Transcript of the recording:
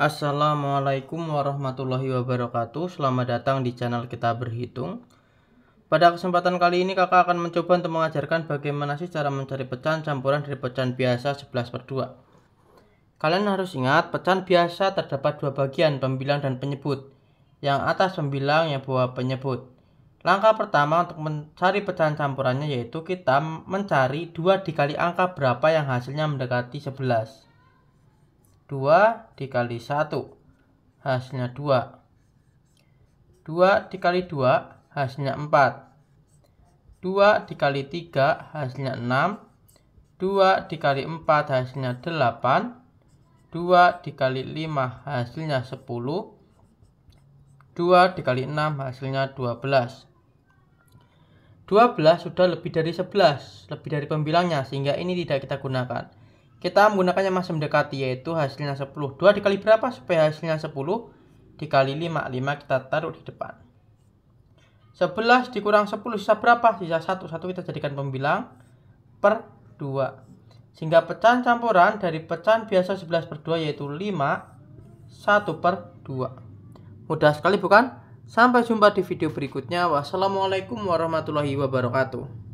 Assalamualaikum warahmatullahi wabarakatuh Selamat datang di channel kita berhitung Pada kesempatan kali ini kakak akan mencoba untuk mengajarkan bagaimana sih cara mencari pecahan campuran dari pecahan biasa 11 per 2 Kalian harus ingat pecahan biasa terdapat dua bagian pembilang dan penyebut Yang atas pembilang yang bawah penyebut Langkah pertama untuk mencari pecahan campurannya yaitu kita mencari dua dikali angka berapa yang hasilnya mendekati 11 2 dikali 1 hasilnya 2 2 dikali 2 hasilnya 4 2 dikali 3 hasilnya 6 2 dikali 4 hasilnya 8 2 dikali 5 hasilnya 10 2 dikali 6 hasilnya 12 12 sudah lebih dari 11, lebih dari pembilangnya, sehingga ini tidak kita gunakan. Kita menggunakan yang masih mendekati yaitu hasilnya 10. 2 dikali berapa supaya hasilnya 10? Dikali 5. 5 kita taruh di depan. 11 dikurang 10 sisa berapa? Sisa 1. 1 kita jadikan pembilang per 2. Sehingga pecahan campuran dari pecahan biasa 11 per 2 yaitu 5 1 per 2. Mudah sekali bukan? Sampai jumpa di video berikutnya. Wassalamualaikum warahmatullahi wabarakatuh.